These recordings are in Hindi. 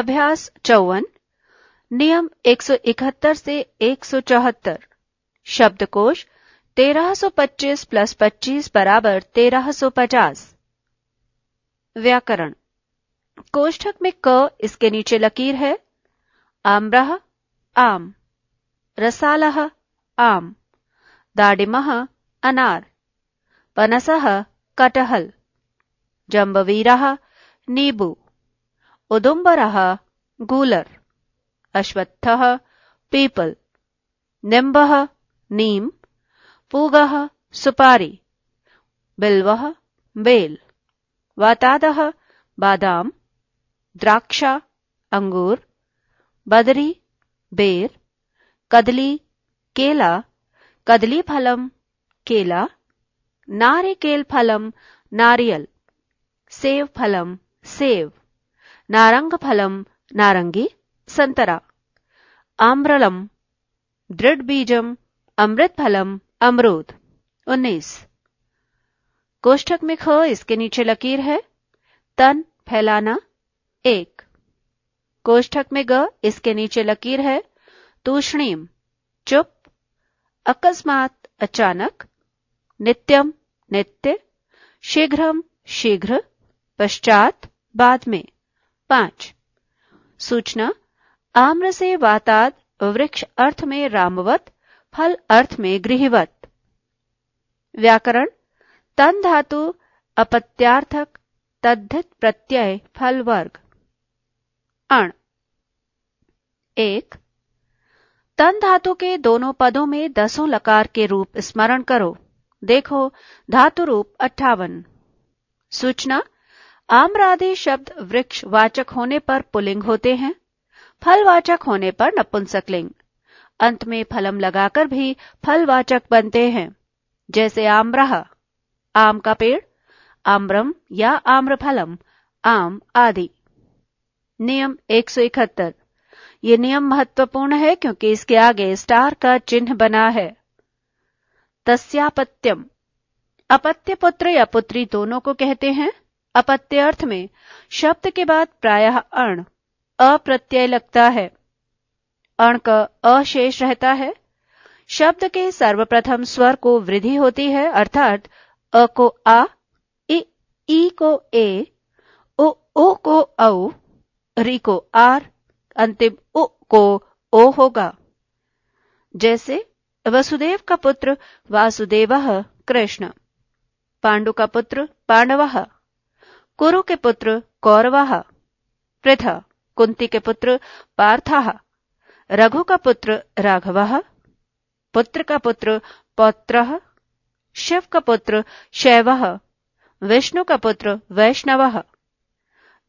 अभ्यास चौवन नियम 171 से 174 शब्दकोश 1325 प्लस 25 बराबर 1350 व्याकरण कोष्ठक में क इसके नीचे लकीर है आम्रह आम रसालह आम दाडिमह अनार पनसह कटहल जम्बवीरह नींबू उदुम्बर गूलर अश्वत्थ पीपल निंब नीम पूग सुपारी बिल्व बेल वाताद बादाम द्राक्षा अंगूर बदरी बेर कदली केला कदली फलम केला नारिकेल फलम नारियल सेव फलम सेव नारंग फलम नारंगी संतरा आम्रलम दृढ़ बीजम अमृत फलम अमरूद उन्नीस कोष्ठक में ख इसके नीचे लकीर है तन फैलाना एक कोष्ठक में ग इसके नीचे लकीर है तूषणीम चुप अकस्मात अचानक नित्यम नित्य शीघ्रम शीघ्र पश्चात बाद में पांच सूचना आम्र से वाताद वृक्ष अर्थ में रामवत फल अर्थ में गृहवत व्याकरण तन धातु अपत्यार्थक तद्धित प्रत्यय फल वर्ग अण एक तन धातु के दोनों पदों में दसों लकार के रूप स्मरण करो देखो धातु रूप अट्ठावन सूचना आम्रादि शब्द वृक्ष वाचक होने पर पुलिंग होते हैं फलवाचक होने पर नपुंसकलिंग अंत में फलम लगाकर भी फलवाचक बनते हैं जैसे आम्रहा आम का पेड़ आम्रम या आम्रफलम आम आदि नियम एक सौ इकहत्तर ये नियम महत्वपूर्ण है क्योंकि इसके आगे स्टार का चिन्ह बना है तस्यापत्यम अपत्य पुत्र या पुत्री दोनों को कहते हैं अपत्यर्थ में शब्द के बाद प्रायः अण अप्रत्यय लगता है अण का अशेष रहता है शब्द के सर्वप्रथम स्वर को वृद्धि होती है अर्थात अ को आ इ, ई को ए ओ, ओ को औ री को आर अंतिम उ को ओ होगा जैसे वसुदेव का पुत्र वासुदेव कृष्ण पांडु का पुत्र पांडव कुरु के पुत्र कौरवाह पृथ कुंती के पुत्र पार्थाह रघु का पुत्र राघव पुत्र का पुत्र पौत्र शिव का पुत्र शैव विष्णु का पुत्र वैष्णव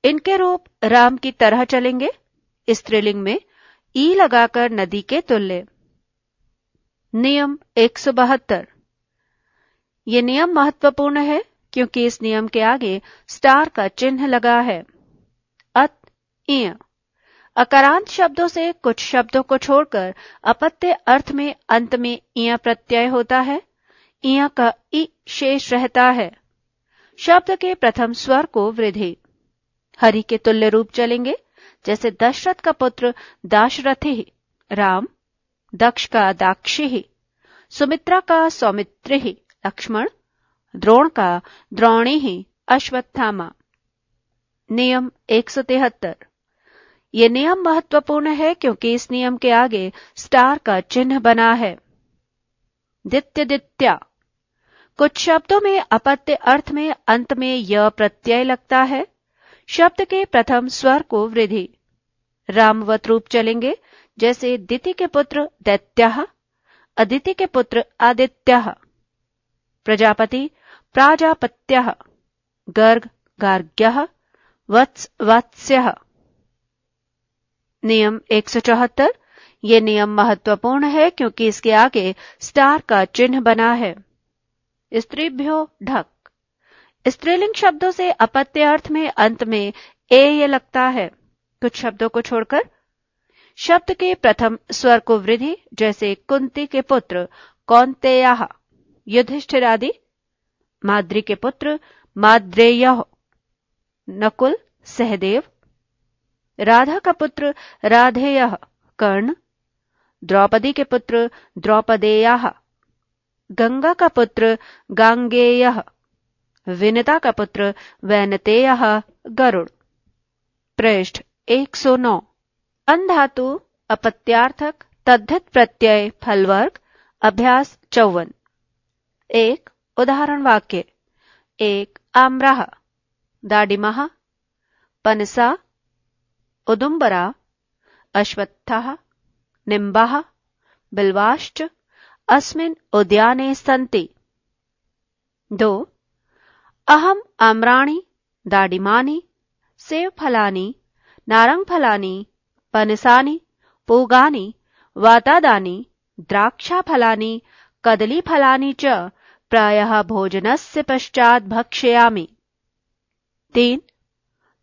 इनके रूप राम की तरह चलेंगे स्त्रीलिंग में ई लगाकर नदी के तुल्य नियम एक ये नियम महत्वपूर्ण है क्योंकि इस नियम के आगे स्टार का चिन्ह लगा है अत इय अकारांत शब्दों से कुछ शब्दों को छोड़कर अपत्य अर्थ में अंत में इय प्रत्यय होता है इय का इ शेष रहता है शब्द के प्रथम स्वर को वृद्धि हरि के तुल्य रूप चलेंगे जैसे दशरथ का पुत्र दाशरथी राम दक्ष का ही सुमित्रा का सौमित्र लक्ष्मण द्रोण का द्रोणी ही अश्वत्थामा नियम एक ये नियम महत्वपूर्ण है क्योंकि इस नियम के आगे स्टार का चिन्ह बना है दित्य दित्या कुछ शब्दों में अपत्य अर्थ में अंत में यह प्रत्यय लगता है शब्द के प्रथम स्वर को वृद्धि रामवत रूप चलेंगे जैसे दिति के पुत्र दैत्या अदिति के पुत्र आदित्य प्रजापति प्राजापत्यः गर्ग गार्ग्यः वत्स वात्स्यः नियम 174 ये नियम महत्वपूर्ण है क्योंकि इसके आगे स्टार का चिन्ह बना है स्त्रीभ्यो ढक स्त्रीलिंग शब्दों से अपत्य अर्थ में अंत में ए ये लगता है कुछ शब्दों को छोड़कर शब्द के प्रथम स्वर को वृद्धि जैसे कुंती के पुत्र कौनतेया युधिष्ठिर आदि माद्री के पुत्र माद्रेय नकुल सहदेव राधा का पुत्र राधेय कर्ण द्रौपदी के पुत्र द्रौपदेया गंगा का पुत्र गांगेय विनता का पुत्र वैनतेय गरुड़ पृष्ठ 109 अन धातु अपत्यार्थक तद्धित प्रत्यय फलवर्ग अभ्यास चौवन एक उदाहरण वाक्य एक आम्राः दाडिमह पनसा उदुम्बरा अश्वत्थ निम्बः बिल्वाश्च अस्मिन् उद्याने सन्ति दो अहम् आम्राणि दाडिमानि सेवफलानि नारङ्गफलानि पनसानि पूगानि वातादानि द्राक्षाफलानि कदलीफलानि च प्रायः भोजनस्य पश्चात् भक्ष्यामि तीन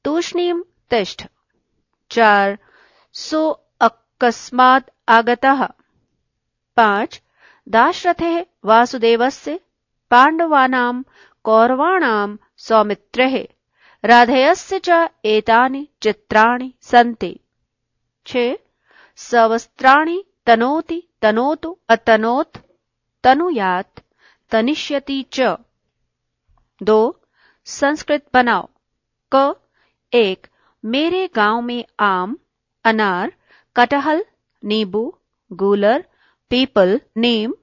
तूष्णीम तिष्ठ चार सो अकस्मात् आगतः पांच दाशरथे वासुदेवस्य पाण्डवानां कौरवाणां सौमित्रे राधेयस्य च एतानि चित्राणि सन्ति छे सवस्त्राणि तनोति तनोतु अतनोत् तनुयात् तनिष्यति च दो संस्कृत बनाओ क एक मेरे गांव में आम अनार कटहल नींबू गूलर पीपल नीम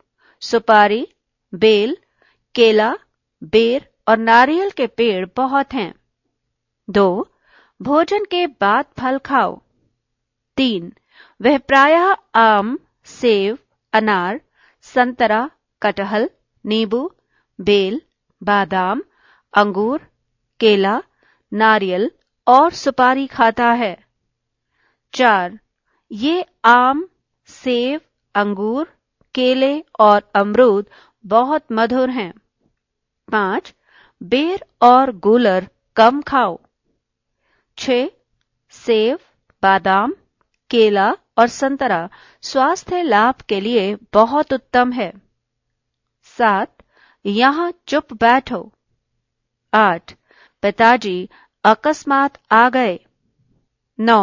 सुपारी बेल केला बेर और नारियल के पेड़ बहुत हैं दो भोजन के बाद फल खाओ तीन वह प्रायः आम सेब अनार संतरा कटहल नींबू बेल बादाम अंगूर केला नारियल और सुपारी खाता है चार ये आम सेब अंगूर केले और अमरूद बहुत मधुर हैं पांच बेर और गुलर कम खाओ छ सेब बादाम केला और संतरा स्वास्थ्य लाभ के लिए बहुत उत्तम है सात यहाँ चुप बैठो आठ पिताजी अकस्मात आ गए नौ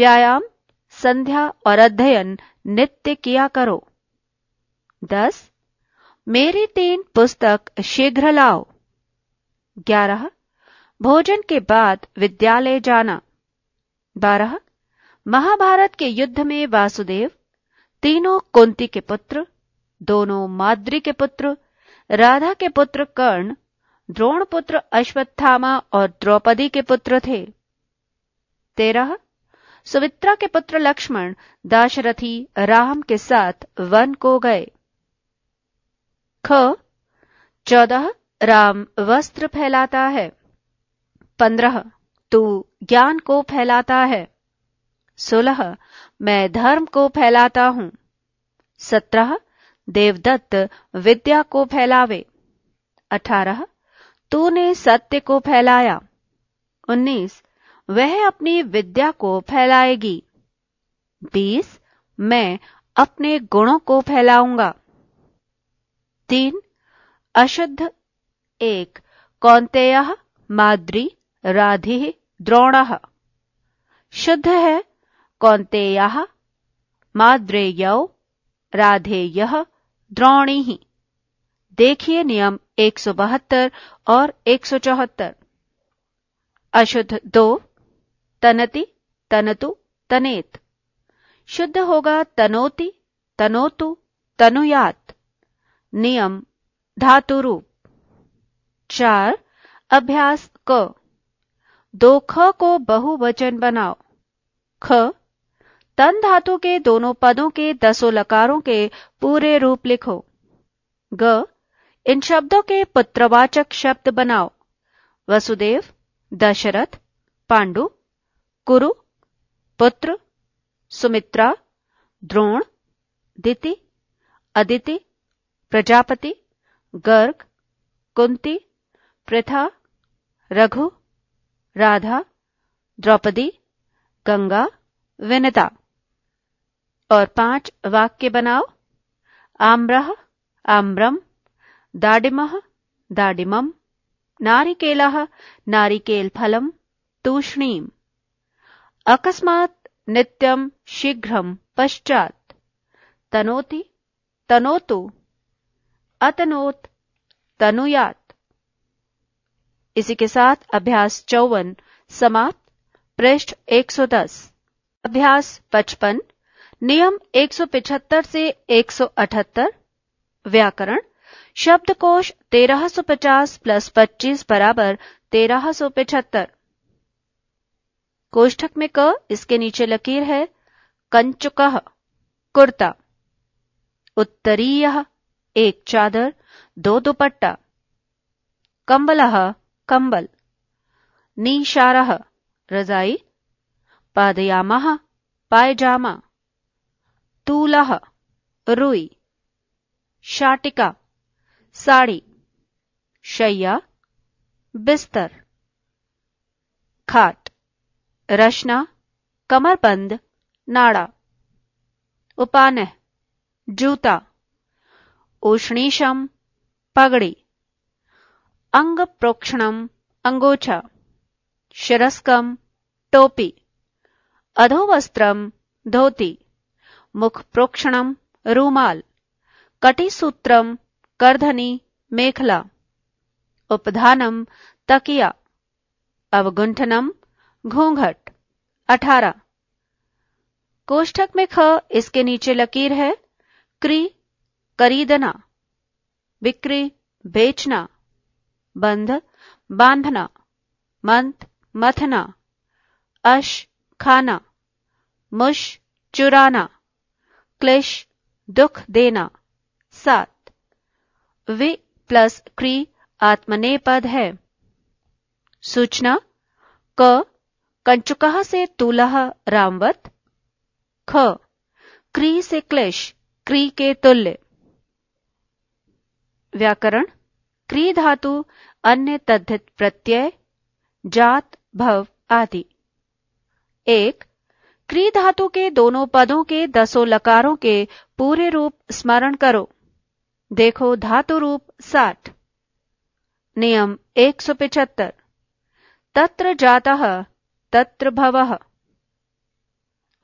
व्यायाम संध्या और अध्ययन नित्य किया करो दस मेरी तीन पुस्तक शीघ्र लाओ ग्यारह भोजन के बाद विद्यालय जाना बारह महाभारत के युद्ध में वासुदेव तीनों कुंती के पुत्र दोनों माद्री के पुत्र राधा के पुत्र कर्ण द्रोण पुत्र अश्वत्थामा और द्रौपदी के पुत्र थे तेरह सुमित्रा के पुत्र लक्ष्मण दाशरथी राम के साथ वन को गए ख चौदह राम वस्त्र फैलाता है पंद्रह तू ज्ञान को फैलाता है सोलह मैं धर्म को फैलाता हूं सत्रह देवदत्त विद्या को फैलावे अठारह तूने सत्य को फैलाया उन्नीस वह अपनी विद्या को फैलाएगी बीस मैं अपने गुणों को फैलाऊंगा तीन अशुद्ध एक कौंतेय माद्री राधि द्रोण शुद्ध है कौंतेय माद्रेय राधेय द्रोणी ही देखिए नियम 172 और 174 अशुद्ध दो तनति तनतु तनेत शुद्ध होगा तनोति तनोतु तनुयात नियम धातु रूप चार अभ्यास क दो ख को बहुवचन बनाओ ख तन धातु के दोनों पदों के दसों लकारों के पूरे रूप लिखो ग इन शब्दों के पुत्रवाचक शब्द बनाओ वसुदेव दशरथ पांडु कुरु पुत्र सुमित्रा द्रोण दिति अदिति प्रजापति गर्ग कुंती प्रथा रघु राधा द्रौपदी गंगा विनता और पांच वाक्य बनाओ आम्रः आम्रम दाडिम नारिकेल नारिकेल फलम तूषणी अकस्मात् नित्यम शीघ्रम पश्चात तनोति तनोतु अतनोत तनुयात इसी के साथ अभ्यास चौवन समाप्त पृष्ठ 110 अभ्यास 55 नियम 175 से 178 व्याकरण शब्दकोश 1350 प्लस 25 बराबर 1375 कोष्ठक में क इसके नीचे लकीर है कंचुक कुर्ता उत्तरीय एक चादर दो दुपट्टा कंबल कंबल निशारह रजाई पादयामा पायजामा तूलह रुई शाटिका साड़ी शैया बिस्तर खाट रशना कमरबंद नाड़ा उपान जूता उष्णीशम पगड़ी अंग प्रोक्षणम अंगोछा शिरस्कम टोपी अधोवस्त्रम धोती मुख प्रोक्षणम रूमाल कटिसूत्रम करधनी मेखला उपधानम तकिया अवगुंठनम घूंघट अठारह कोष्ठक में ख इसके नीचे लकीर है क्री खरीदना बिक्री बेचना बंध बांधना मंथ मथना अश खाना मुश चुराना क्लेश दुख देना सात वि प्लस क्री आत्मने पद है सूचना क कंचुकह से तुलह रामवत ख क्री से क्लेश क्री के तुल्य व्याकरण क्री धातु अन्य तद्धित प्रत्यय जात भव आदि एक क्री धातु के दोनों पदों के दसों लकारों के पूरे रूप स्मरण करो देखो धातु रूप साठ नियम एक सौ पिछहत्तर तत्र जाता तत्र भव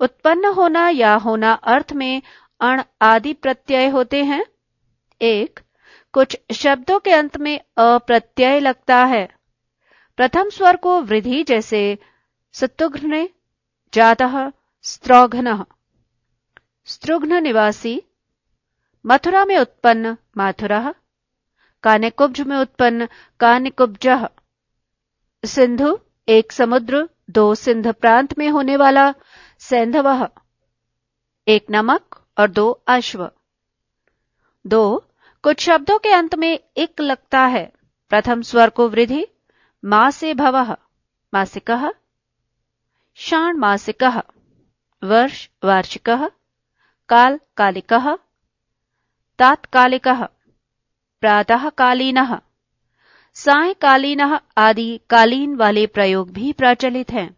उत्पन्न होना या होना अर्थ में अण आदि प्रत्यय होते हैं एक कुछ शब्दों के अंत में अप्रत्यय लगता है प्रथम स्वर को वृद्धि जैसे सत्युघ्न जातः स्त्रोघ्न स्त्रुघ्न निवासी मथुरा में उत्पन्न माथुरा कान्यकुब्ज में उत्पन्न कान्यकुब्ज सिंधु एक समुद्र दो सिंध प्रांत में होने वाला सैंधव एक नमक और दो अश्व दो कुछ शब्दों के अंत में एक लगता है प्रथम स्वर को वृद्धि माँ से भव मासिक षाण्मासिकः वर्ष वार्षिक काल कालिक तात्कालिकः प्रातःकालीनः सायकालीन आदि कालीन वाले प्रयोग भी प्रचलित हैं